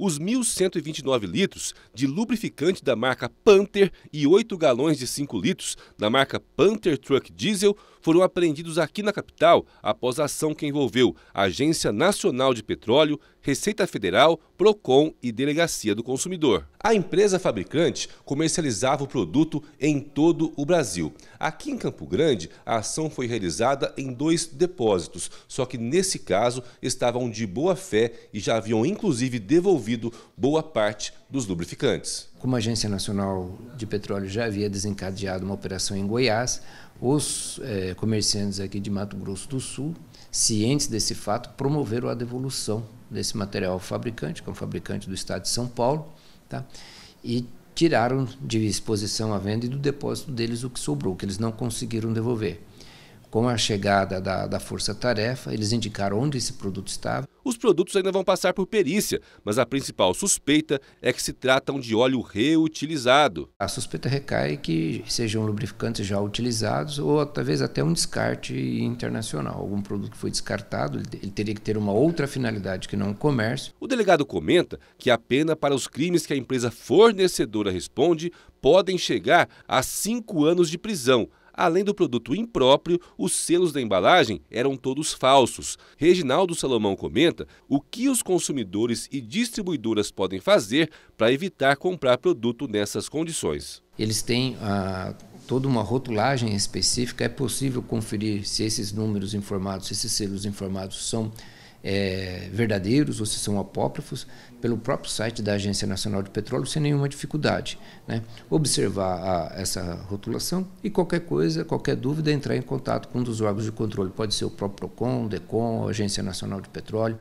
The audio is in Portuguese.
os 1.129 litros de lubrificante da marca Panther e 8 galões de 5 litros da marca Panther Truck Diesel foram apreendidos aqui na capital após a ação que envolveu a Agência Nacional de Petróleo, Receita Federal, Procon e Delegacia do Consumidor. A empresa fabricante comercializava o produto em todo o Brasil. Aqui em Campo Grande, a ação foi realizada em dois depósitos, só que nesse caso estavam de boa fé e já haviam inclusive devolvido boa parte dos lubrificantes. Como a Agência Nacional de Petróleo já havia desencadeado uma operação em Goiás, os eh, comerciantes aqui de Mato Grosso do Sul, cientes desse fato, promoveram a devolução desse material ao fabricante, que é um fabricante do estado de São Paulo, tá? e tiraram de exposição à venda e do depósito deles o que sobrou, que eles não conseguiram devolver. Com a chegada da, da força-tarefa, eles indicaram onde esse produto estava. Os produtos ainda vão passar por perícia, mas a principal suspeita é que se tratam de óleo reutilizado. A suspeita recai que sejam lubrificantes já utilizados ou talvez até um descarte internacional. Algum produto que foi descartado, ele teria que ter uma outra finalidade que não o comércio. O delegado comenta que a pena para os crimes que a empresa fornecedora responde podem chegar a cinco anos de prisão Além do produto impróprio, os selos da embalagem eram todos falsos. Reginaldo Salomão comenta o que os consumidores e distribuidoras podem fazer para evitar comprar produto nessas condições. Eles têm ah, toda uma rotulagem específica, é possível conferir se esses números informados, se esses selos informados são é, verdadeiros ou se são apócrifos, pelo próprio site da Agência Nacional de Petróleo, sem nenhuma dificuldade. Né? Observar a, essa rotulação e qualquer coisa, qualquer dúvida, entrar em contato com um dos órgãos de controle. Pode ser o próprio PROCON, Decom, Agência Nacional de Petróleo.